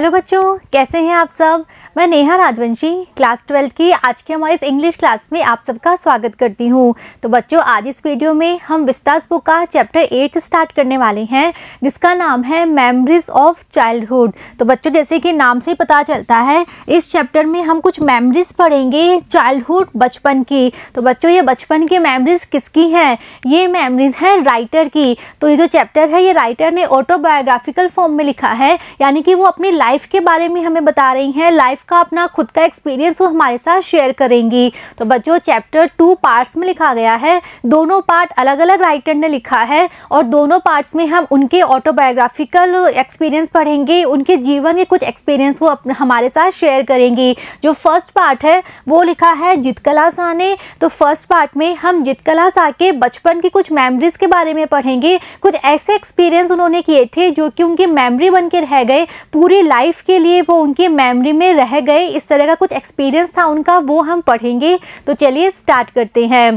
Hello बच्चों कैसे हैं आप सब मैं नेहा राजवंशी क्लास ट्वेल्थ की आज के हमारे इस इंग्लिश क्लास में आप सबका स्वागत करती हूँ तो बच्चों आज इस वीडियो में हम विस्तास बुक का चैप्टर एट स्टार्ट करने वाले हैं जिसका नाम है मेमरीज ऑफ चाइल्डहुड तो बच्चों जैसे कि नाम से ही पता चलता है इस चैप्टर में हम कुछ मेमरीज पढ़ेंगे चाइल्डहुड बचपन की तो बच्चों ये बचपन की मेमरीज किसकी हैं ये मेमरीज हैं राइटर की तो ये जो चैप्टर है ये राइटर ने ऑटोबायोग्राफिकल फॉर्म में लिखा है यानी कि वो अपनी लाइफ के बारे में हमें बता रही हैं लाइफ का अपना खुद का एक्सपीरियंस वो हमारे साथ शेयर करेंगी तो बच्चों चैप्टर टू पार्ट्स में लिखा गया है दोनों पार्ट अलग अलग राइटर ने लिखा है और दोनों पार्ट्स में हम उनके ऑटोबायोग्राफिकल एक्सपीरियंस पढ़ेंगे उनके जीवन के कुछ एक्सपीरियंस वो अपने हमारे साथ शेयर करेंगी जो फर्स्ट पार्ट है वो लिखा है जितकला शाह ने तो फर्स्ट पार्ट में हम जितकला शाह के बचपन की कुछ मेमरीज़ के बारे में पढ़ेंगे कुछ ऐसे एक्सपीरियंस उन्होंने किए थे जो कि उनकी मेमरी बन के रह गए पूरी लाइफ के लिए वो उनकी मेमरी में रह गए इस तरह का कुछ एक्सपीरियंस था उनका वो हम पढ़ेंगे तो चलिए स्टार्ट करते हैं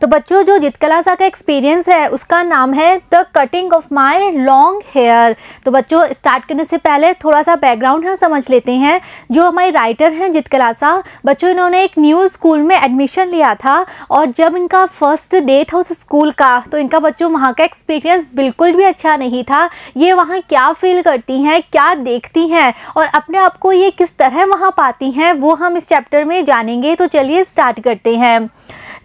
तो बच्चों जो सा का एक्सपीरियंस है उसका नाम है the cutting of my long hair तो बच्चों स्टार्ट करने से पहले थोड़ा सा बैकग्राउंड हम समझ लेते हैं जो हमारे राइटर हैं सा बच्चों इन्होंने एक न्यू स्कूल में एडमिशन लिया था और जब इनका फर्स्ट डे था उस स्कूल का तो इनका बच्चों वहाँ का एक्सपीरियंस बिल्कुल भी अच्छा नहीं था ये वहाँ क्या फील करती हैं क्या देखती हैं और अपने आप को ये किस तरह वहाँ पाती हैं वो हम इस चैप्टर में जानेंगे तो चलिए स्टार्ट करते हैं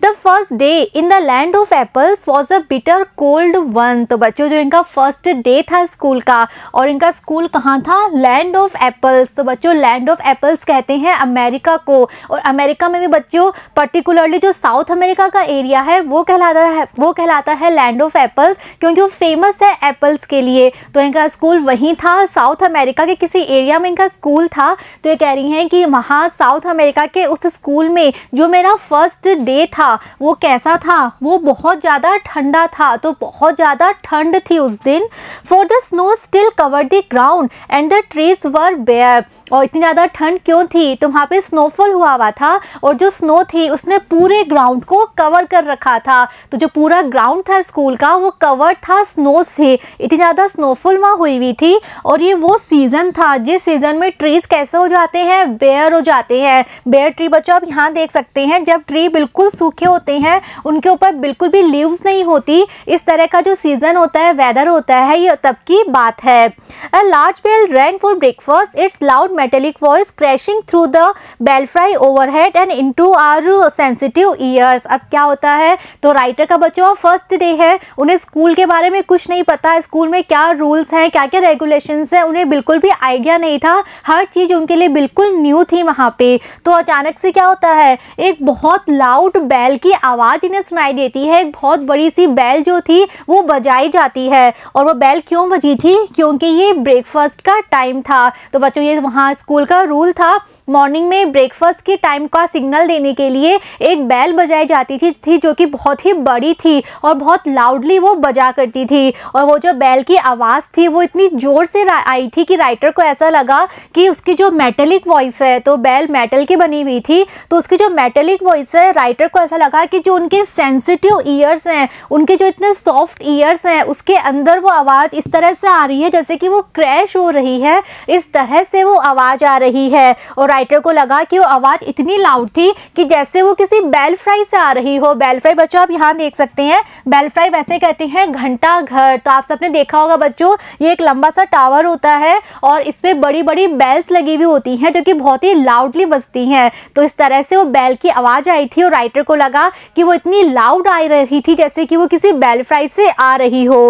the first day in the land of apples was a bitter cold one तो बच्चों जो इनका फर्स्ट डे था स्कूल का और इनका स्कूल कहाँ था लैंड ऑफ एप्पल्स तो बच्चों लैंड ऑफ एप्पल्स कहते हैं अमेरिका को और अमेरिका में भी बच्चों पर्टिकुलरली जो साउथ अमेरिका का एरिया है वो कहलाता है वो कहलाता है लैंड ऑफ एप्पल्स क्योंकि वो फेमस है एप्पल्स के लिए तो इनका स्कूल वहीं था साउथ अमेरिका के किसी एरिया में इनका स्कूल था तो ये कह रही हैं कि वहाँ साउथ अमेरिका के उस स्कूल में जो मेरा फर्स्ट डे था था वो कैसा था वो बहुत ज़्यादा ठंडा था तो बहुत ज़्यादा ठंड थी उस दिन for the snow still cover the ground and the trees were bare और इतनी ज़्यादा ठंड क्यों थी तो वहाँ पे स्नोफॉल हुआ हुआ था और जो स्नो थी उसने पूरे ग्राउंड को कवर कर रखा था तो जो पूरा ग्राउंड था स्कूल का वो कवर था स्नो से इतनी ज़्यादा स्नोफॉल वहाँ हुई हुई थी और ये वो सीज़न था जिस सीज़न में ट्रीज़ कैसे हो जाते हैं बेयर हो जाते हैं बेयर ट्री बच्चों आप यहाँ देख सकते हैं जब ट्री बिल्कुल सूखी सूखे होते हैं उनके ऊपर बिल्कुल भी लीव्स नहीं होती इस तरह का जो सीज़न होता है वेदर होता है ये तब की बात है a large bell rang for breakfast its loud metallic voice crashing through the belfry head and into our sensitive ears अब क्या होता है तो राइटर का बच्चों फर्स्ट डे है उन्हें स्कूल के बारे में कुछ नहीं पता स्कूल में क्या रूल्स हैं क्या क्या रेगुलेशन है उन्हें बिल्कुल भी आइडिया नहीं था हर चीज़ उनके लिए बिल्कुल न्यू थी वहाँ पे तो अचानक से क्या होता है एक बहुत लाउड बेल बैल की आवाज़ इन्हें सुनाई देती है एक बहुत बड़ी सी बैल जो थी वो बजाई जाती है और वो बैल क्यों बजी थी क्योंकि ये ब्रेकफास्ट का टाइम था तो बच्चों ये वहाँ स्कूल का रूल था मॉर्निंग में ब्रेकफास्ट के टाइम का सिग्नल देने के लिए एक बैल बजाई जाती थी, थी जो कि बहुत ही बड़ी थी और बहुत लाउडली वो बजा करती थी और वो जो बैल की आवाज़ थी वो इतनी ज़ोर से आई थी कि राइटर को ऐसा लगा कि उसकी जो मेटेलिक वॉइस है तो बैल मेटल की बनी हुई थी तो उसकी जो मेटेलिक वॉइस है राइटर को ऐसा लगा कि जो उनके सेंसिटिव ईयर्स हैं उनके जो इतने सॉफ्ट ईयर्स हैं उसके अंदर वो आवाज़ इस तरह से आ रही है जैसे कि वो क्रैश हो रही है इस तरह से वो आवाज़ आ रही है और राइटर को लगा कि वो आवाज़ इतनी लाउड थी कि जैसे वो किसी बेल फ्राई से आ रही हो बेल फ्राई बच्चों आप यहाँ देख सकते हैं बेल फ्राई वैसे कहते हैं घंटा घर तो आप सबने देखा होगा बच्चों ये एक लंबा सा टावर होता है और इसमें बड़ी बड़ी बेल्स लगी हुई होती हैं जो कि बहुत ही लाउडली बजती हैं तो इस तरह से वो बेल की आवाज़ आई थी और राइटर को लगा कि वो इतनी लाउड आ रही थी जैसे कि वो किसी बेल फ्राई से आ रही हो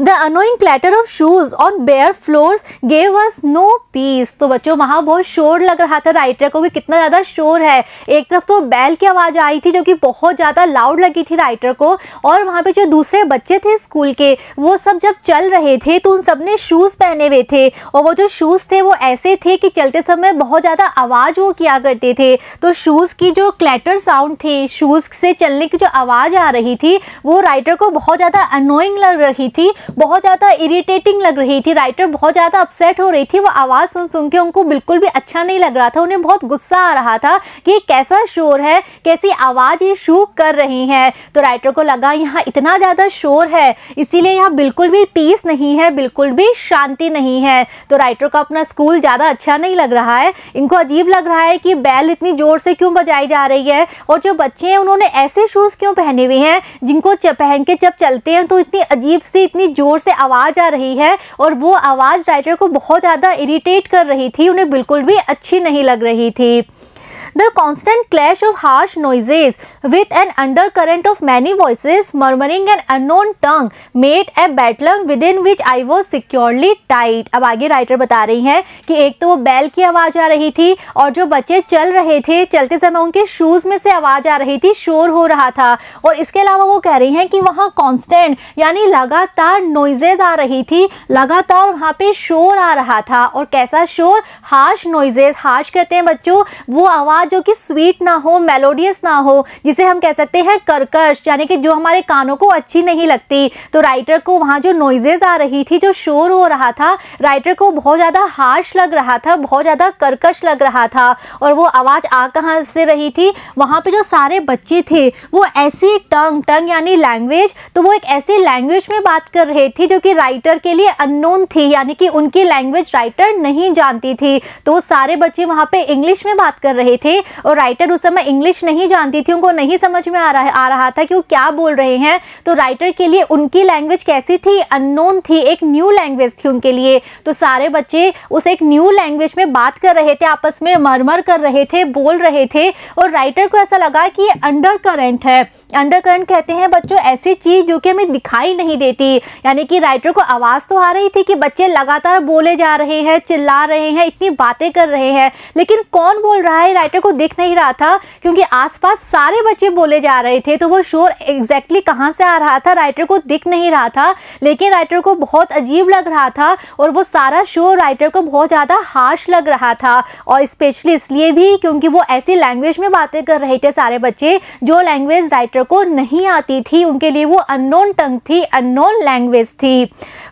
the annoying clatter of shoes on bare floor gave us no peace तो बच्चों वहाँ बहुत शोर लग रहा था राइटर को कि कितना ज़्यादा शोर है एक तरफ तो बैल की आवाज़ आई थी जो कि बहुत ज़्यादा लाउड लगी थी राइटर को और वहाँ पे जो दूसरे बच्चे थे स्कूल के वो सब जब चल रहे थे तो उन सब ने शूज़ पहने हुए थे और वो जो शूज़ थे वो ऐसे थे कि चलते समय बहुत ज़्यादा आवाज़ वो किया करते थे तो शूज़ की जो क्लैटर साउंड थी शूज़ से चलने की जो आवाज़ आ रही थी वो राइटर को बहुत ज़्यादा अनोइंग लग रही थी थी बहुत ज़्यादा इरिटेटिंग लग रही थी राइटर बहुत ज़्यादा अपसेट हो रही थी वो आवाज़ सुन सुन के उनको बिल्कुल भी अच्छा नहीं लग रहा था उन्हें बहुत गुस्सा आ रहा था कि कैसा शोर है कैसी आवाज़ ये शू कर रही हैं तो राइटर को लगा यहाँ इतना ज़्यादा शोर है इसीलिए यहाँ बिल्कुल भी पीस नहीं है बिल्कुल भी शांति नहीं है तो राइटर को अपना स्कूल ज़्यादा अच्छा नहीं लग रहा है इनको अजीब लग रहा है कि बैल इतनी ज़ोर से क्यों बजाई जा रही है और जो बच्चे हैं उन्होंने ऐसे शूज़ क्यों पहने हुए हैं जिनको पहन के जब चलते हैं तो इतनी अजीब सी इतनी ज़ोर से आवाज़ आ रही है और वो आवाज़ राइटर को बहुत ज़्यादा इरीटेट कर रही थी उन्हें बिल्कुल भी अच्छी नहीं लग रही थी The constant clash of harsh noises with an undercurrent of many voices murmuring an unknown tongue made a bedlam within which I was securely tied. अब आगे राइटर बता रही है कि एक तो वो बैल की आवाज़ आ रही थी और जो बच्चे चल रहे थे चलते समय उनके शूज़ में से आवाज़ आ रही थी शोर हो रहा था और इसके अलावा वो कह रही है कि वहाँ कॉन्स्टेंट यानी लगातार नोइजेज आ रही थी लगातार वहाँ पे शोर आ रहा था और कैसा शोर हार्श नोइजेज हार्श कहते हैं बच्चों वो आवाज़ आवाज़ जो कि स्वीट ना हो मेलोडियस ना हो जिसे हम कह सकते हैं कर्कश यानी कि जो हमारे कानों को अच्छी नहीं लगती तो राइटर को वहाँ जो नॉइजेज आ रही थी जो शोर हो रहा था राइटर को बहुत ज़्यादा हार्श लग रहा था बहुत ज़्यादा कर्कश लग रहा था और वो आवाज़ आ कहाँ से रही थी वहाँ पर जो सारे बच्चे थे वो ऐसी टंग टंग यानी लैंग्वेज तो वो एक ऐसी लैंग्वेज में बात कर रही थी जो कि राइटर के लिए अननोन थी यानी कि उनकी लैंग्वेज राइटर नहीं जानती थी तो सारे बच्चे वहाँ पे इंग्लिश में बात कर रहे थे थे और राइटर उस समय इंग्लिश नहीं जानती थी उनको नहीं समझ में आ रहा आ रहा था कि वो क्या बोल रहे हैं तो राइटर के लिए उनकी लैंग्वेज कैसी थी अननोन थी एक न्यू लैंग्वेज थी उनके लिए तो सारे बच्चे उस एक न्यू लैंग्वेज में बात कर रहे थे आपस में मरमर कर रहे थे बोल रहे थे और राइटर को ऐसा लगा कि ये अंडर करेंट है अंडरकरंट कहते हैं बच्चों ऐसी चीज़ जो कि हमें दिखाई नहीं देती यानी कि राइटर को आवाज़ तो आ रही थी कि बच्चे लगातार बोले जा रहे हैं चिल्ला रहे हैं इतनी बातें कर रहे हैं लेकिन कौन बोल रहा है राइटर को दिख नहीं रहा था क्योंकि आसपास सारे बच्चे बोले जा रहे थे तो वो शोर एग्जैक्टली कहाँ से आ रहा था राइटर को दिख नहीं रहा था लेकिन राइटर को बहुत अजीब लग रहा था और वो सारा शोर राइटर को बहुत ज़्यादा हार्श लग रहा था और स्पेशली इसलिए भी क्योंकि वो ऐसी लैंग्वेज में बातें कर रहे थे सारे बच्चे जो लैंग्वेज राइटर को नहीं आती थी उनके लिए वो अननोन टंग थी अननोन लैंग्वेज थी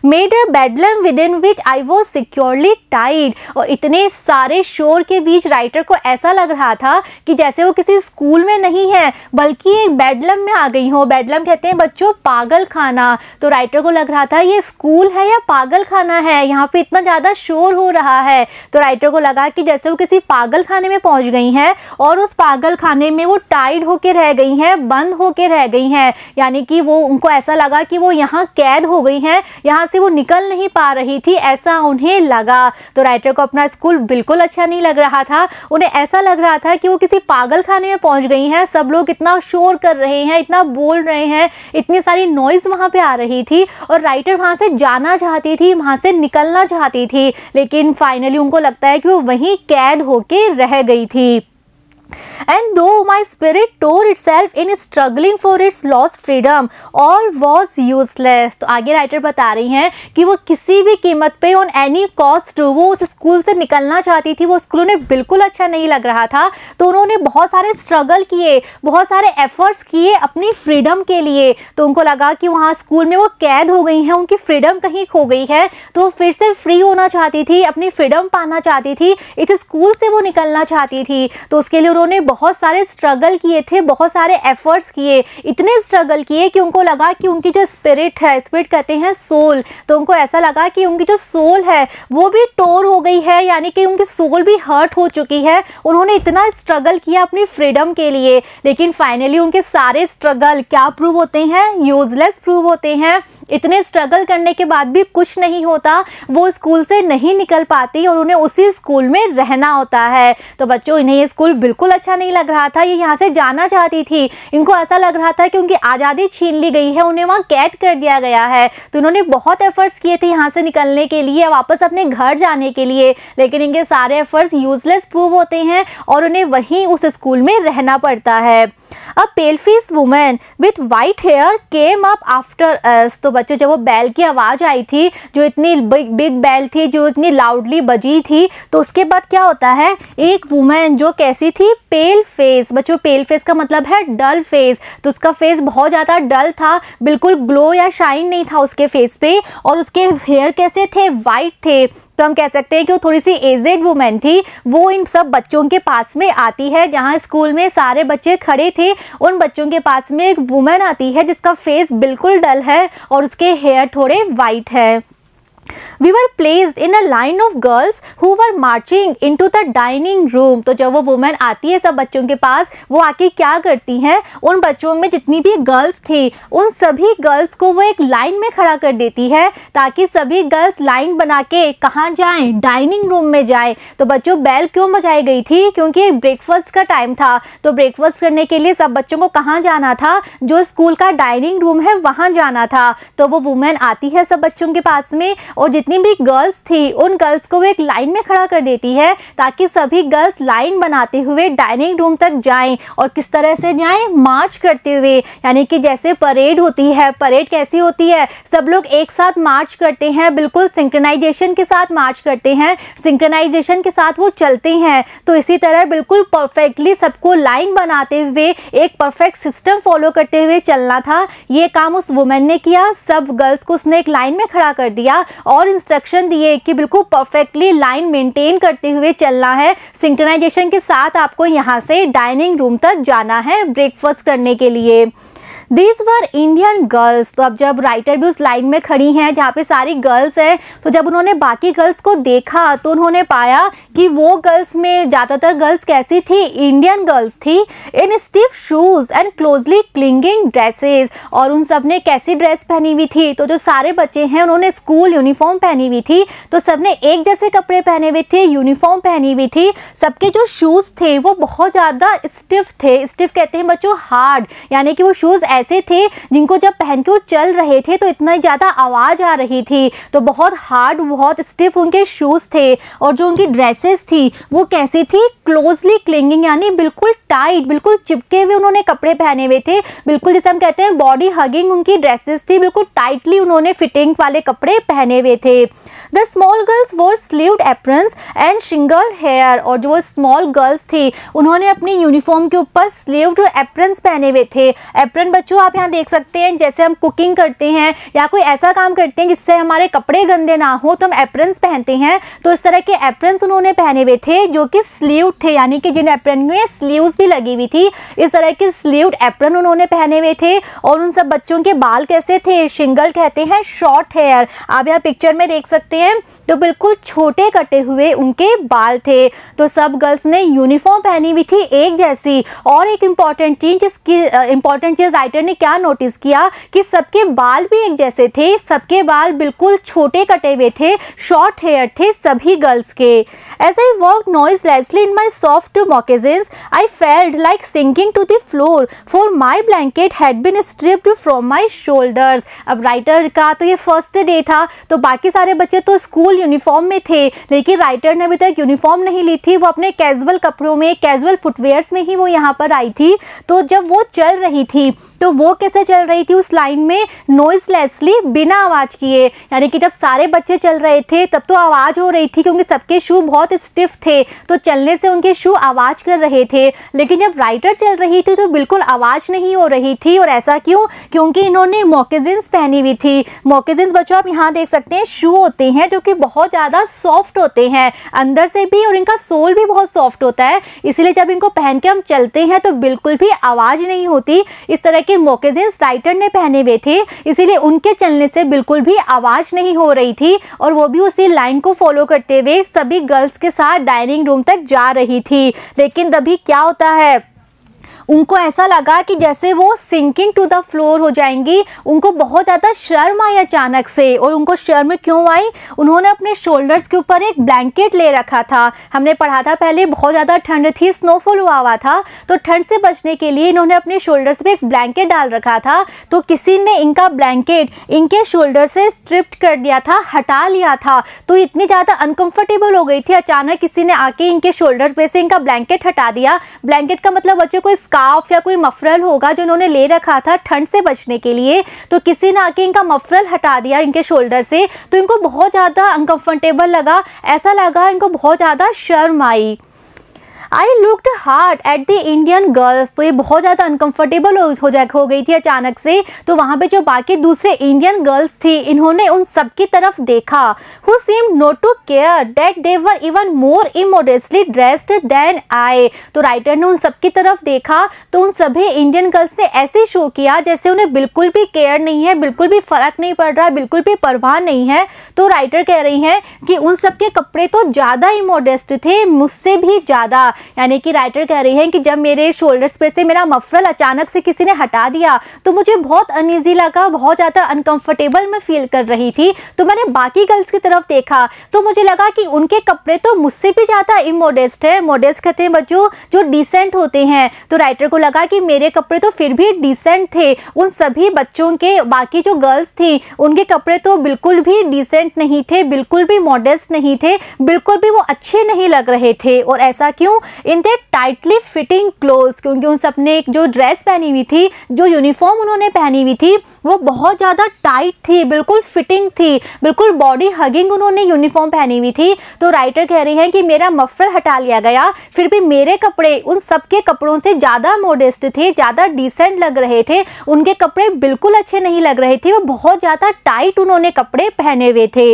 made a bedlam within which I was securely tied और इतने सारे शोर के बीच राइटर को ऐसा लग रहा था कि जैसे वो किसी स्कूल में नहीं है बल्कि एक बेडलम में आ गई हो बेडलम कहते हैं बच्चों पागल खाना तो राइटर को लग रहा था ये स्कूल है या पागल खाना है यहाँ पे इतना ज़्यादा शोर हो रहा है तो राइटर को लगा कि जैसे वो किसी पागल खाने में पहुँच गई हैं और उस पागल खाने में वो टाइड होके रह गई हैं बंद हो होकर रह गई हैं यानी कि वो उनको ऐसा लगा कि वो यहाँ कैद हो गई हैं यहाँ से वो निकल नहीं पा रही थी ऐसा उन्हें लगा तो राइटर को अपना स्कूल बिल्कुल अच्छा नहीं लग रहा था उन्हें ऐसा लग रहा था कि वो किसी पागल खाने में पहुँच गई हैं सब लोग इतना शोर कर रहे हैं इतना बोल रहे हैं इतनी सारी नॉइज़ वहाँ पर आ रही थी और राइटर वहाँ से जाना चाहती थी वहाँ से निकलना चाहती थी लेकिन फाइनली उनको लगता है कि वो वहीं कैद होकर रह गई थी And though my spirit tore itself in struggling for its lost freedom, all was useless. तो आगे राइटर बता रही हैं कि वो किसी भी कीमत पे ऑन एनी कॉस्ट वो उस स्कूल से निकलना चाहती थी वो स्कूल उन्हें बिल्कुल अच्छा नहीं लग रहा था तो उन्होंने बहुत सारे स्ट्रगल किए बहुत सारे एफर्ट्स किए अपनी फ्रीडम के लिए तो उनको लगा कि वहाँ स्कूल में वो कैद हो गई हैं उनकी फ्रीडम कहीं खो गई है तो वो फिर से फ्री होना चाहती थी अपनी फ्रीडम पाना चाहती थी इस स्कूल से वो निकलना चाहती थी तो उसके लिए उन्होंने ने बहुत सारे स्ट्रगल किए थे बहुत सारे एफर्ट्स किए इतने स्ट्रगल किए कि उनको लगा कि उनकी जो स्पिरिट है स्पिरिट कहते हैं सोल तो उनको ऐसा लगा कि उनकी जो सोल है वो भी टोर हो गई है यानी कि उनकी सोल भी हर्ट हो चुकी है उन्होंने इतना स्ट्रगल किया अपनी फ्रीडम के लिए लेकिन फाइनली उनके सारे स्ट्रगल क्या प्रूव होते हैं यूजलेस प्रूव होते हैं इतने स्ट्रगल करने के बाद भी कुछ नहीं होता वो स्कूल से नहीं निकल पाती और उन्हें उसी स्कूल में रहना होता है तो बच्चों इन्हें ये स्कूल बिल्कुल अच्छा नहीं लग रहा था ये यहाँ से जाना चाहती थी इनको ऐसा लग रहा था कि उनकी आज़ादी छीन ली गई है उन्हें वहाँ कैद कर दिया गया है तो इन्होंने बहुत एफर्ट्स किए थे यहाँ से निकलने के लिए वापस अपने घर जाने के लिए लेकिन इनके सारे एफर्ट्स यूजलेस प्रूव होते हैं और उन्हें वहीं उस स्कूल में रहना पड़ता है a paleface women with white hair came up after us तो बच्चों जब वो बैल की आवाज़ आई थी जो इतनी बिग बिग बैल थी जो इतनी लाउडली बजी थी तो उसके बाद क्या होता है एक वुमेन जो कैसी थी पेल फेस बच्चों पेल फेस का मतलब है डल फेस तो उसका फेस बहुत ज़्यादा डल था बिल्कुल ग्लो या शाइन नहीं था उसके फेस पे और उसके हेयर कैसे थे वाइट थे तो हम कह सकते हैं कि वो थोड़ी सी एजेड वुमेन थी वो इन सब बच्चों के पास में आती है जहाँ स्कूल में सारे बच्चे खड़े थे उन बच्चों के पास में एक वुमेन आती है जिसका फेस बिल्कुल डल है और उसके हेयर थोड़े वाइट है we were placed in a line of girls who were marching into the dining room तो जब वो वुमेन आती है सब बच्चों के पास वो आके क्या करती हैं उन बच्चों में जितनी भी गर्ल्स थी उन सभी गर्ल्स को वो एक लाइन में खड़ा कर देती है ताकि सभी गर्ल्स लाइन बना के कहाँ जाएँ डाइनिंग रूम में जाएँ तो बच्चों बैल क्यों बजाई गई थी क्योंकि ब्रेकफास्ट का टाइम था तो ब्रेकफास्ट करने के लिए सब बच्चों को कहाँ जाना था जो स्कूल का डाइनिंग रूम है वहाँ जाना था तो वो वुमेन आती है सब बच्चों के पास में और जितनी भी गर्ल्स थी उन गर्ल्स को वो एक लाइन में खड़ा कर देती है ताकि सभी गर्ल्स लाइन बनाते हुए डाइनिंग रूम तक जाएं और किस तरह से जाएं मार्च करते हुए यानी कि जैसे परेड होती है परेड कैसी होती है सब लोग एक साथ मार्च करते हैं बिल्कुल सिंक्रनाइजेशन के साथ मार्च करते हैं सिंक्रनाइजेशन के साथ वो चलते हैं तो इसी तरह बिल्कुल परफेक्टली सबको लाइन बनाते हुए एक परफेक्ट सिस्टम फॉलो करते हुए चलना था ये काम उस वुमेन ने किया सब गर्ल्स को उसने एक लाइन में खड़ा कर दिया और इंस्ट्रक्शन दिए कि बिल्कुल परफेक्टली लाइन मेंटेन करते हुए चलना है सिंक्रनाइजेशन के साथ आपको यहाँ से डाइनिंग रूम तक जाना है ब्रेकफास्ट करने के लिए दिस वर इंडियन गर्ल्स तो अब जब राइटर भी उस लाइन में खड़ी हैं जहाँ पे सारी गर्ल्स हैं तो जब उन्होंने बाकी गर्ल्स को देखा तो उन्होंने पाया कि वो गर्ल्स में ज़्यादातर गर्ल्स कैसी थी इंडियन गर्ल्स थी in stiff shoes and closely clinging dresses और उन सब ने कैसी ड्रेस पहनी हुई थी तो जो सारे बच्चे हैं उन्होंने स्कूल यूनिफॉर्म पहनी हुई थी तो सब ने एक जैसे कपड़े पहने हुए थे यूनिफॉर्म पहनी हुई थी सबके जो शूज़ थे वो बहुत ज़्यादा स्टिफ थे स्टिफ कहते हैं बच्चों हार्ड यानी कि वो शूज़ ऐसे थे जिनको जब पहन के वो चल रहे थे तो इतना ज़्यादा आवाज़ आ रही थी तो बहुत हार्ड बहुत स्टिफ उनके शूज़ थे और जो उनकी ड्रेसेस थी वो कैसी थी क्लोजली क्लिंगिंग यानी बिल्कुल टाइट बिल्कुल चिपके हुए उन्होंने कपड़े पहने हुए थे बिल्कुल जैसे हम कहते हैं बॉडी हगिंग उनकी ड्रेसेस थी बिल्कुल टाइटली उन्होंने फिटिंग वाले कपड़े पहने हुए थे द स्मॉल गर्ल्स वो sleeve aprons and shingle hair और जो स्मॉल गर्ल्स थी उन्होंने अपनी यूनिफॉर्म के ऊपर स्लीव्ड एप्रंस पहने हुए थे एप्रन बच्चों आप यहाँ देख सकते हैं जैसे हम कुकिंग करते हैं या कोई ऐसा काम करते हैं जिससे हमारे कपड़े गंदे ना हो तो हम एप्रंस पहनते हैं तो इस तरह के एप्रंस उन्होंने पहने हुए थे जो कि स्लीव थे यानी कि जिन एप्रन में स्लीव्स भी लगी हुई थी इस तरह के स्लीव एप्रन उन्होंने पहने हुए थे और उन सब बच्चों के बाल कैसे थे शिंगल कहते हैं शॉर्ट हेयर आप यहाँ पिक्चर में देख सकते हैं हैं तो बिल्कुल छोटे कटे हुए उनके बाल थे तो सब गर्ल्स ने यूनिफॉर्म पहनी हुई थी एक जैसी और एक इम्पॉर्टेंट चीज जिसकी इम्पॉर्टेंट चीज़ राइटर ने क्या नोटिस किया कि सबके बाल भी एक जैसे थे सबके बाल बिल्कुल छोटे कटे हुए थे शॉर्ट हेयर थे सभी गर्ल्स के एज आई वर्क noiselessly in my soft moccasins I felt like sinking to the floor for my blanket had been stripped from my shoulders अब राइटर का तो ये फर्स्ट डे था तो बाकी सारे बच्चे तो तो स्कूल यूनिफॉर्म में थे लेकिन राइटर ने अभी तक यूनिफॉर्म नहीं ली थी वो अपने कैजुअल कपड़ों में कैजुअल फुटवेयर्स में ही वो यहाँ पर आई थी तो जब वो चल रही थी तो वो कैसे चल रही थी उस लाइन में नॉइसलेसली बिना आवाज़ किए यानी कि जब सारे बच्चे चल रहे थे तब तो आवाज़ हो रही थी क्योंकि सबके शू बहुत स्टिफ थे तो चलने से उनके शू आवाज़ कर रहे थे लेकिन जब राइटर चल रही थी तो बिल्कुल आवाज़ नहीं हो रही थी और ऐसा क्यों क्योंकि इन्होंने मोकेजिन्स पहनी हुई थी मोकेजिन्स बच्चों आप यहाँ देख सकते हैं शू होते हैं जो कि बहुत ज़्यादा सॉफ्ट होते हैं अंदर से भी और इनका सोल भी बहुत सॉफ्ट होता है इसलिए जब इनको पहन के हम चलते हैं तो बिल्कुल भी आवाज़ नहीं होती इस तरह के मोकेजिन स्लाइटर ने पहने हुए थे इसीलिए उनके चलने से बिल्कुल भी आवाज़ नहीं हो रही थी और वो भी उसी लाइन को फॉलो करते हुए सभी गर्ल्स के साथ डाइनिंग रूम तक जा रही थी लेकिन तभी क्या होता है उनको ऐसा लगा कि जैसे वो सिंकिंग टू द फ्लोर हो जाएंगी उनको बहुत ज़्यादा शर्म आई अचानक से और उनको शर्म क्यों आई उन्होंने अपने शोल्डर्स के ऊपर एक ब्लैंकेट ले रखा था हमने पढ़ा था पहले बहुत ज़्यादा ठंड थी स्नोफॉल हुआ हुआ था तो ठंड से बचने के लिए इन्होंने अपने शोल्डर्स पर एक ब्लैंकेट डाल रखा था तो किसी ने इनका ब्लैंकेट इनके शोल्डर से स्ट्रिप्ट कर दिया था हटा लिया था तो इतनी ज़्यादा अनकम्फर्टेबल हो गई थी अचानक किसी ने आके इनके शोल्डर पे से इनका ब्लैंकेट हटा दिया ब्लैंकेट का मतलब बच्चे को इस स्काफ या कोई मफरल होगा जो इन्होंने ले रखा था ठंड से बचने के लिए तो किसी ने आके इनका मफरल हटा दिया इनके शोल्डर से तो इनको बहुत ज़्यादा अनकम्फर्टेबल लगा ऐसा लगा इनको बहुत ज़्यादा शर्म आई I looked hard at the Indian girls तो ये बहुत ज़्यादा अनकंफर्टेबल हो जा हो गई थी अचानक से तो वहाँ पे जो बाकी दूसरे इंडियन गर्ल्स थी इन्होंने उन सब की तरफ देखा who seemed not to care that they were even more immodestly dressed than I तो राइटर ने उन सब की तरफ देखा तो उन सभी इंडियन गर्ल्स ने ऐसे शो किया जैसे उन्हें बिल्कुल भी केयर नहीं है बिल्कुल भी फ़र्क नहीं पड़ रहा बिल्कुल भी परवाह नहीं है तो राइटर कह रही हैं कि उन सब के कपड़े तो ज़्यादा इमोडेस्ट थे मुझसे भी ज़्यादा यानी कि राइटर कह रही हैं कि जब मेरे शोल्डर्स पे से मेरा मफरल अचानक से किसी ने हटा दिया तो मुझे बहुत अनईजी लगा बहुत ज़्यादा अनकम्फर्टेबल मैं फील कर रही थी तो मैंने बाकी गर्ल्स की तरफ देखा तो मुझे लगा कि उनके कपड़े तो मुझसे भी ज़्यादा इमोडेस्ट है मोडेस्ट कहते हैं बच्चों जो डिसेंट होते हैं तो राइटर को लगा कि मेरे कपड़े तो फिर भी डिसेंट थे उन सभी बच्चों के बाकी जो गर्ल्स थी उनके कपड़े तो बिल्कुल भी डिसेंट नहीं थे बिल्कुल भी मॉडेस्ट नहीं थे बिल्कुल भी वो अच्छे नहीं लग रहे थे और ऐसा क्यों in their tightly fitting clothes क्योंकि उन सबने एक जो ड्रेस पहनी हुई थी जो यूनिफॉर्म उन्होंने पहनी हुई थी वो बहुत ज़्यादा टाइट थी बिल्कुल फिटिंग थी बिल्कुल बॉडी हगिंग उन्होंने यूनिफॉर्म पहनी हुई थी तो राइटर कह रही हैं कि मेरा मफर हटा लिया गया फिर भी मेरे कपड़े उन सबके कपड़ों से ज़्यादा मोडेस्ट थे ज़्यादा डिसेंट लग रहे थे उनके कपड़े बिल्कुल अच्छे नहीं लग रहे थे वो बहुत ज़्यादा टाइट उन्होंने कपड़े पहने हुए थे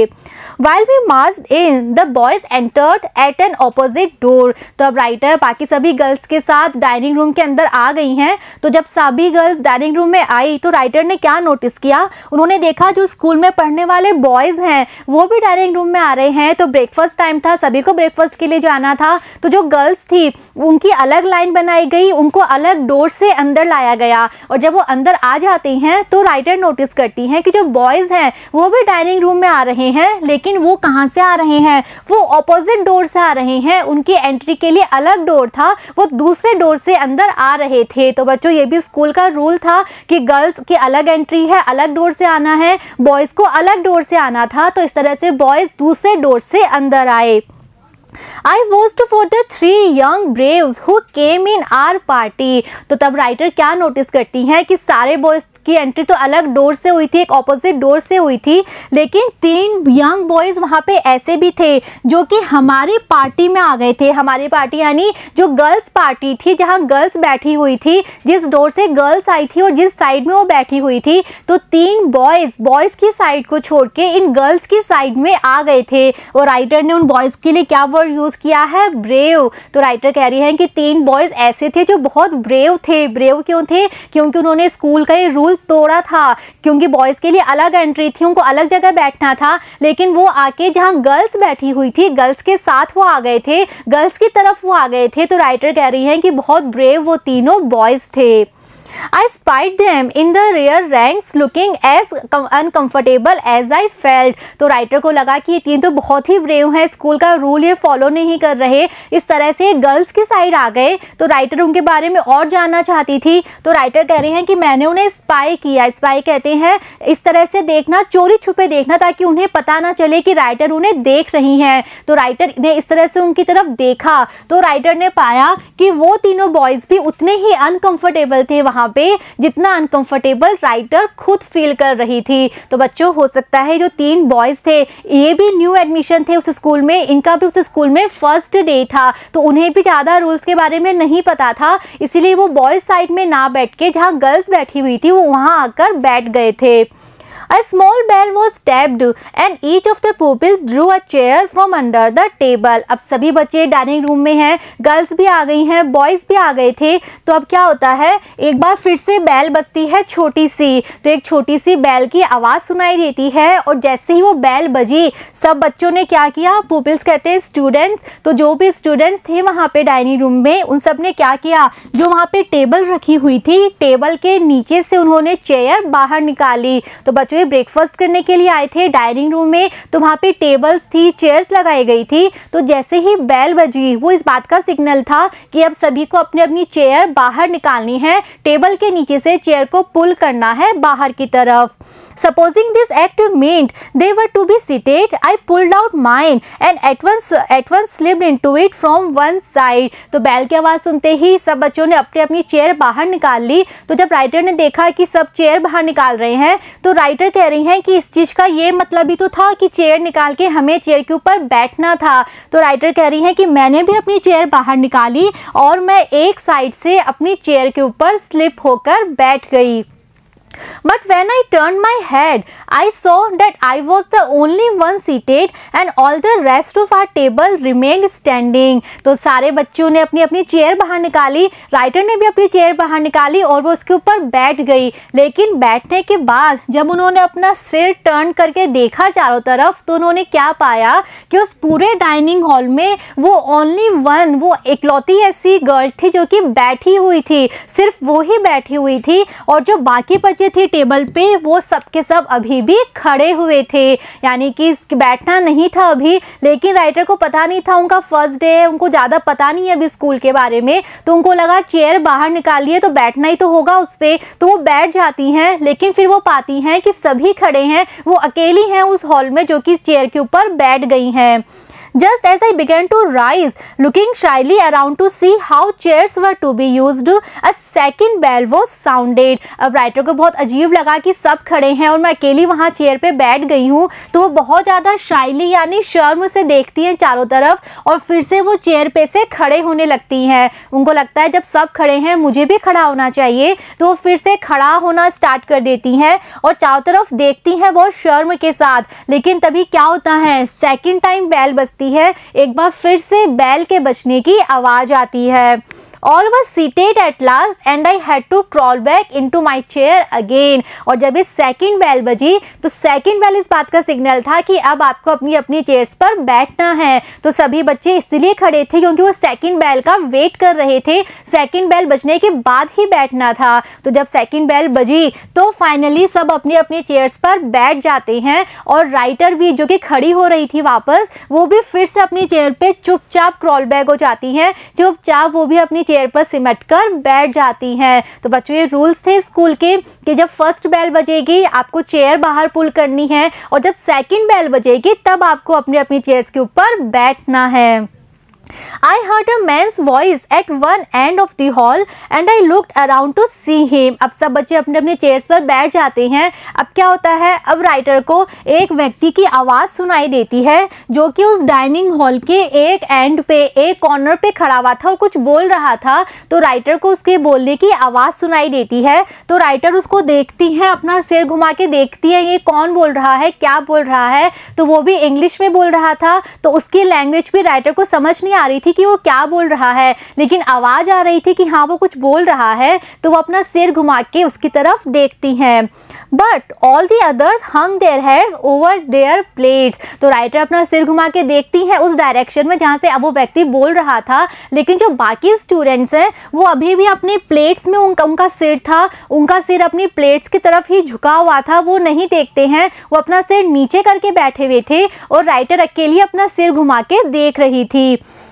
while we marched in the boys entered at an opposite door तो अब राइटर बाकी सभी गर्ल्स के साथ डाइनिंग रूम के अंदर आ गई हैं तो जब सभी गर्ल्स डाइनिंग रूम में आई तो राइटर ने क्या नोटिस किया उन्होंने देखा जो स्कूल में पढ़ने वाले बॉयज़ हैं वो भी डाइनिंग रूम में आ रहे हैं तो ब्रेकफास्ट टाइम था सभी को ब्रेकफास्ट के लिए जाना था तो जो गर्ल्स थी उनकी अलग लाइन बनाई गई उनको अलग डोर से अंदर लाया गया और जब वो अंदर आ जाती हैं तो राइटर नोटिस करती हैं कि जो बॉयज़ हैं वो भी डाइनिंग रूम में आ रहे हैं लेकिन लेकिन वो कहाँ से आ रहे हैं वो ऑपोजिट डोर से आ रहे हैं उनकी एंट्री के लिए अलग डोर था वो दूसरे डोर से अंदर आ रहे थे तो बच्चों ये भी स्कूल का रूल था कि गर्ल्स की अलग एंट्री है अलग डोर से आना है बॉयज़ को अलग डोर से आना था तो इस तरह से बॉयज़ दूसरे डोर से अंदर आए I was for the three young braves who came in our party तो तब राइटर क्या नोटिस करती हैं कि सारे बॉयज की एंट्री तो अलग डोर से हुई थी एक ऑपोजिट डोर से हुई थी लेकिन तीन यंग बॉयज़ वहाँ पे ऐसे भी थे जो कि हमारी पार्टी में आ गए थे हमारी पार्टी यानी जो गर्ल्स पार्टी थी जहाँ गर्ल्स बैठी हुई थी जिस डोर से गर्ल्स आई थी और जिस साइड में वो बैठी हुई थी तो तीन बॉयज़ बॉयज़ की साइड को छोड़ के इन गर्ल्स की साइड में आ गए थे और राइटर ने उन बॉयज़ के लिए क्या वर्ड वर्ड यूज़ किया है ब्रेव तो राइटर कह रही हैं कि तीन बॉयज़ ऐसे थे जो बहुत ब्रेव थे ब्रेव क्यों थे क्योंकि उन्होंने स्कूल का ये रूल तोड़ा था क्योंकि बॉयज़ के लिए अलग एंट्री थी उनको अलग जगह बैठना था लेकिन वो आके जहाँ गर्ल्स बैठी हुई थी गर्ल्स के साथ वो आ गए थे गर्ल्स की तरफ वो आ गए थे तो राइटर कह रही हैं कि बहुत ब्रेव वो तीनों बॉयज़ थे I spied them in the rear ranks looking as uncomfortable as I felt. तो राइटर को लगा कि ये तीन तो बहुत ही ब्रेव हैं स्कूल का रूल ये फॉलो नहीं कर रहे इस तरह से गर्ल्स की साइड आ गए तो राइटर उनके बारे में और जानना चाहती थी तो राइटर कह रहे हैं कि मैंने उन्हें स्पाई किया स्पाई कहते हैं इस तरह से देखना चोरी छुपे देखना ताकि उन्हें पता ना चले कि राइटर उन्हें देख रही हैं तो राइटर ने इस तरह से उनकी तरफ देखा तो राइटर ने पाया कि वो तीनों बॉयज़ भी उतने ही अनकंफर्टेबल थे वहाँ यहाँ पे जितना अनकंफर्टेबल राइटर खुद फील कर रही थी तो बच्चों हो सकता है जो तीन बॉयज़ थे ये भी न्यू एडमिशन थे उस स्कूल में इनका भी उस स्कूल में फर्स्ट डे था तो उन्हें भी ज़्यादा रूल्स के बारे में नहीं पता था इसीलिए वो बॉयज़ साइड में ना बैठ के जहाँ गर्ल्स बैठी हुई थी वो वहाँ आकर बैठ गए थे A small bell was tapped and each of the pupils drew a chair from under the table. अब सभी बच्चे डाइनिंग रूम में हैं गर्ल्स भी आ गई हैं बॉयज़ भी आ गए थे तो अब क्या होता है एक बार फिर से बैल बजती है छोटी सी तो एक छोटी सी बैल की आवाज़ सुनाई देती है और जैसे ही वो बैल बजी सब बच्चों ने क्या किया पूपल्स कहते हैं स्टूडेंट्स तो जो भी स्टूडेंट्स थे वहां पे डाइनिंग रूम में उन सब ने क्या किया जो वहां पे टेबल रखी हुई थी टेबल के नीचे से उन्होंने चेयर बाहर निकाली तो बच्चों हुए ब्रेकफास्ट करने के लिए आए थे डाइनिंग रूम में तो वहाँ पे टेबल्स थी चेयर्स लगाई गई थी तो जैसे ही बेल बजी वो इस बात का सिग्नल था कि अब सभी को अपनी अपनी चेयर बाहर निकालनी है टेबल के नीचे से चेयर को पुल करना है बाहर की तरफ Supposing this act meant they were to be seated, I pulled out mine and at once at once slipped into it from one side. तो बैल की आवाज़ सुनते ही सब बच्चों ने अपने अपनी चेयर बाहर निकाल ली तो जब राइटर ने देखा कि सब चेयर बाहर निकाल रहे हैं तो राइटर कह रही हैं कि इस चीज़ का ये मतलब ही तो था कि चेयर निकाल के हमें चेयर के ऊपर बैठना था तो राइटर कह रही हैं कि मैंने भी अपनी चेयर बाहर निकाली और मैं एक साइड से अपनी चेयर के ऊपर स्लिप होकर बैठ गई But when I turned my head, I saw that I was the only one seated and all the rest of our table remained standing. तो सारे बच्चों ने अपनी अपनी चेयर बाहर निकाली राइटर ने भी अपनी चेयर बाहर निकाली और वो उसके ऊपर बैठ गई लेकिन बैठने के बाद जब उन्होंने अपना सिर टर्न करके देखा चारों तरफ तो उन्होंने क्या पाया कि उस पूरे डाइनिंग हॉल में वो ओनली वन वो इकलौती ऐसी गर्ल थी जो कि बैठी हुई थी सिर्फ वो ही बैठी हुई थी और जो बाकी बचे बैठे थे टेबल पे वो सब के सब अभी भी खड़े हुए थे यानी कि बैठना नहीं था अभी लेकिन राइटर को पता नहीं था उनका फर्स्ट डे है उनको ज़्यादा पता नहीं है अभी स्कूल के बारे में तो उनको लगा चेयर बाहर निकालिए तो बैठना ही तो होगा उस पर तो वो बैठ जाती हैं लेकिन फिर वो पाती हैं कि सभी खड़े हैं वो अकेली हैं उस हॉल में जो कि चेयर के ऊपर बैठ गई हैं Just as I began to rise, looking shyly around to see how chairs were to be used, a second bell was sounded. अब राइटर को बहुत अजीब लगा कि सब खड़े हैं और मैं अकेली वहाँ चेयर पे बैठ गई हूँ तो वो बहुत ज़्यादा शाइली यानी शर्म से देखती हैं चारों तरफ और फिर से वो चेयर पे से खड़े होने लगती हैं उनको लगता है जब सब खड़े हैं मुझे भी खड़ा होना चाहिए तो वो फिर से खड़ा होना स्टार्ट कर देती हैं और चारों तरफ देखती हैं बहुत शर्म के साथ लेकिन तभी क्या होता है सेकेंड टाइम बैल बजती सकती है एक बार फिर से बैल के बचने की आवाज़ आती है all was seated at last and I had to crawl back into my chair again और जब ये सेकेंड बैल बजी तो सेकेंड बैल इस बात का सिग्नल था कि अब आपको अपनी अपनी चेयर्स पर बैठना है तो सभी बच्चे इसलिए खड़े थे क्योंकि वो सेकेंड बैल का वेट कर रहे थे सेकेंड बैल बजने के बाद ही बैठना था तो जब सेकेंड बैल बजी तो फाइनली सब अपनी अपनी चेयर्स पर बैठ जाते हैं और राइटर भी जो कि खड़ी हो रही थी वापस वो भी फिर से अपनी चेयर पर चुपचाप क्रॉल बैक हो जाती हैं चुपचाप वो भी अपनी चेयर पर सिमट कर बैठ जाती हैं तो बच्चों ये रूल्स थे स्कूल के कि जब फर्स्ट बेल बजेगी आपको चेयर बाहर पुल करनी है और जब सेकेंड बेल बजेगी तब आपको अपने अपनी चेयर्स के ऊपर बैठना है I heard a man's voice at one end of the hall and I looked around to see him. अब सब बच्चे अपने अपने चेयर्स पर बैठ जाते हैं अब क्या होता है अब राइटर को एक व्यक्ति की आवाज़ सुनाई देती है जो कि उस डाइनिंग हॉल के एक एंड पे एक कॉर्नर पे खड़ा हुआ था और कुछ बोल रहा था तो राइटर को उसके बोलने की आवाज़ सुनाई देती है तो राइटर उसको देखती है अपना सिर घुमा के देखती है ये कौन बोल रहा है क्या बोल रहा है तो वो भी इंग्लिश में बोल रहा था तो उसकी लैंग्वेज भी राइटर को समझ नहीं आ रही थी कि वो क्या बोल रहा है लेकिन आवाज़ आ रही थी कि हाँ वो कुछ बोल रहा है तो वो अपना सिर घुमा के उसकी तरफ देखती हैं but all the others hung their heads over their plates तो राइटर अपना सिर घुमा के देखती है उस डायरेक्शन में जहाँ से अब वो व्यक्ति बोल रहा था लेकिन जो बाकी स्टूडेंट्स हैं वो अभी भी अपने प्लेट्स में उनका उनका सिर था उनका सिर अपनी प्लेट्स की तरफ ही झुका हुआ था वो नहीं देखते हैं वो अपना सिर नीचे करके बैठे हुए थे और राइटर अकेली अपना सिर घुमा के देख रही थी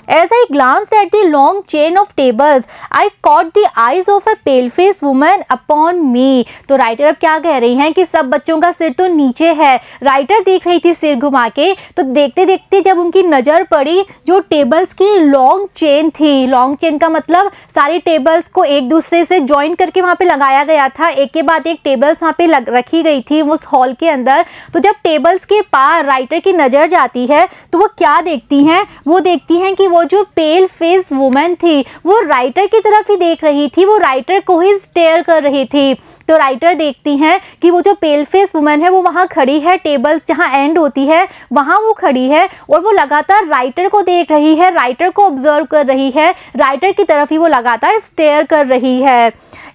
As I glanced at the long chain of tables, I caught the eyes of a pale-faced woman upon me. तो राइटर अब क्या कह रही हैं कि सब बच्चों का सिर तो नीचे है राइटर देख रही थी सिर घुमा के तो देखते देखते जब उनकी नज़र पड़ी जो टेबल्स की लॉन्ग चेन थी लॉन्ग चेन का मतलब सारे टेबल्स को एक दूसरे से ज्वाइन करके वहाँ पे लगाया गया था एक के बाद एक टेबल्स वहाँ पे लग, रखी गई थी उस हॉल के अंदर तो जब टेबल्स के पार राइटर की नज़र जाती है तो वो क्या देखती हैं वो देखती हैं कि वो वो जो पेल फेस वुमेन थी वो राइटर की तरफ ही देख रही थी वो राइटर को ही स्टेयर कर रही थी तो राइटर देखती हैं कि वो जो पेल फेस वुमेन है वो वहाँ खड़ी है टेबल्स जहाँ एंड होती है वहाँ वो खड़ी है और वो लगातार राइटर को देख रही है राइटर को ऑब्जर्व कर रही है राइटर की तरफ ही वो लगातार स्टेयर कर रही है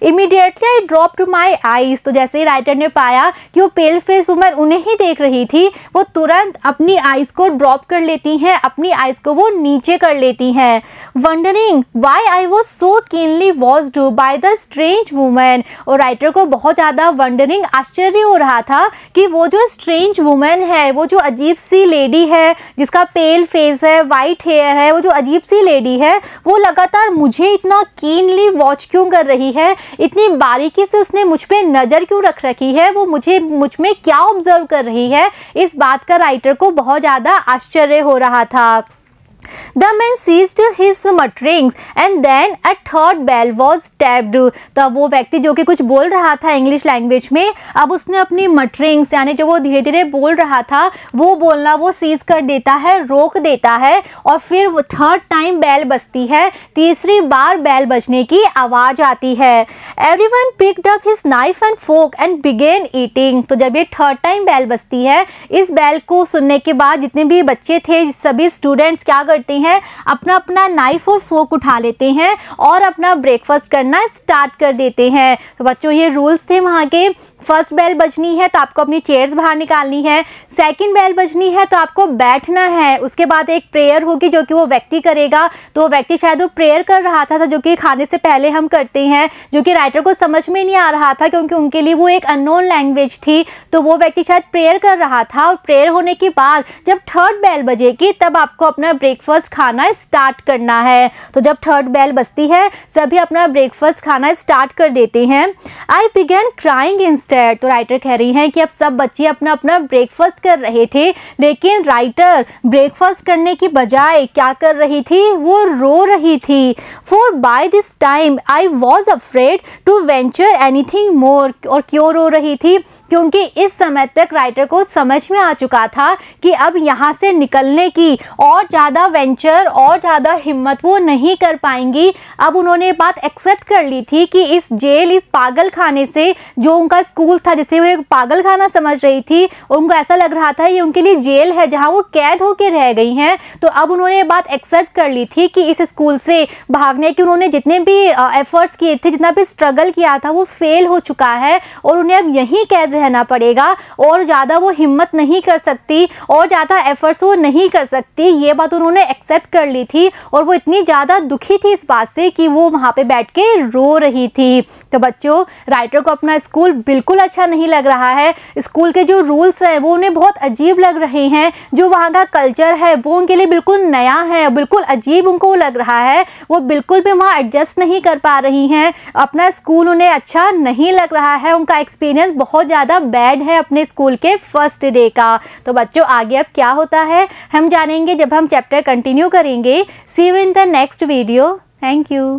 immediately I drop to my eyes तो जैसे ही राइटर ने पाया कि वो पेल फेस वुमेन उन्हें ही देख रही थी वो तुरंत अपनी आईज को ड्रॉप कर लेती हैं अपनी आईज को वो नीचे कर लेती हैं वंडरिंग वाई आई वो so keenly was do by the strange woman और राइटर को बहुत ज़्यादा वंडरिंग आश्चर्य हो रहा था कि वो जो स्ट्रेंज वुमेन है वो जो अजीब सी लेडी है जिसका पेल फेस है वाइट हेयर है वो जो अजीब सी लेडी है वो लगातार मुझे इतना कीनली वॉच क्यों कर रही है इतनी बारीकी से उसने मुझ पर नज़र क्यों रख रखी है वो मुझे मुझ में क्या ऑब्जर्व कर रही है इस बात का राइटर को बहुत ज़्यादा आश्चर्य हो रहा था The man seized his mutterings and then a third bell was tapped. तो वो व्यक्ति जो कि कुछ बोल रहा था इंग्लिश लैंग्वेज में अब उसने अपनी मटरिंग्स यानी जो वो धीरे धीरे बोल रहा था वो बोलना वो सीज कर देता है रोक देता है और फिर वो थर्ड टाइम बैल बजती है तीसरी बार बैल बजने की आवाज़ आती है everyone picked up his knife and fork and began eating तो जब ये थर्ड टाइम बैल बजती है इस बैल को सुनने के बाद जितने भी बच्चे थे सभी स्टूडेंट्स क्या करते हैं अपना अपना नाइफ और फोक उठा लेते हैं और अपना ब्रेकफास्ट करना स्टार्ट कर देते हैं तो बच्चों ये रूल्स थे वहाँ के फर्स्ट बेल बजनी है तो आपको अपनी चेयर्स बाहर निकालनी है सेकंड बेल बजनी है तो आपको बैठना है उसके बाद एक प्रेयर होगी जो कि वो व्यक्ति करेगा तो वो व्यक्ति शायद वो प्रेयर कर रहा था जो कि खाने से पहले हम करते हैं जो कि राइटर को समझ में नहीं आ रहा था क्योंकि उनके लिए वो एक अननोन लैंग्वेज थी तो वो व्यक्ति शायद प्रेयर कर रहा था और प्रेयर होने के बाद जब थर्ड बैल बजेगी तब आपको अपना ब्रेकफास्ट खाना स्टार्ट करना है तो जब थर्ड बैल बजती है सभी अपना ब्रेकफास्ट खाना स्टार्ट कर देते हैं I began crying instantly तो राइटर कह रही हैं कि अब सब बच्चे अपना अपना ब्रेकफास्ट कर रहे थे लेकिन राइटर ब्रेकफास्ट करने की बजाय क्या कर रही थी वो रो रही थी for by this time I was afraid to venture anything more और क्यों रो रही थी क्योंकि इस समय तक राइटर को समझ में आ चुका था कि अब यहाँ से निकलने की और ज़्यादा वेंचर और ज़्यादा हिम्मत वो नहीं कर पाएंगी अब उन्होंने बात एक्सेप्ट कर ली थी कि इस जेल इस पागल खाने से जो उनका स्कूल था जिसे वो एक पागल खाना समझ रही थी उनको ऐसा लग रहा था ये उनके लिए जेल है जहाँ वो कैद होकर रह गई हैं तो अब उन्होंने ये बात एक्सेप्ट कर ली थी कि इस स्कूल से भागने के उन्होंने जितने भी एफर्ट्स किए थे जितना भी स्ट्रगल किया था वो फेल हो चुका है और उन्हें अब यहीं कैद रहना पड़ेगा और ज़्यादा वो हिम्मत नहीं कर सकती और ज़्यादा एफर्ट्स वो नहीं कर सकती ये बात उन्होंने एक्सेप्ट कर ली थी और वो इतनी ज़्यादा दुखी थी इस बात से कि वो वहाँ पर बैठ के रो रही थी तो बच्चों राइटर को अपना स्कूल बिल्कुल अच्छा नहीं लग रहा है स्कूल के जो रूल्स हैं वो उन्हें बहुत अजीब लग रहे हैं जो वहाँ का कल्चर है वो उनके लिए बिल्कुल नया है बिल्कुल अजीब उनको लग रहा है वो बिल्कुल भी वहाँ एडजस्ट नहीं कर पा रही हैं अपना स्कूल उन्हें अच्छा नहीं लग रहा है उनका एक्सपीरियंस बहुत ज़्यादा ज़्यादा बैड है अपने स्कूल के फर्स्ट डे का तो बच्चों आगे अब क्या होता है हम जानेंगे जब हम चैप्टर कंटिन्यू करेंगे see you in the next video thank you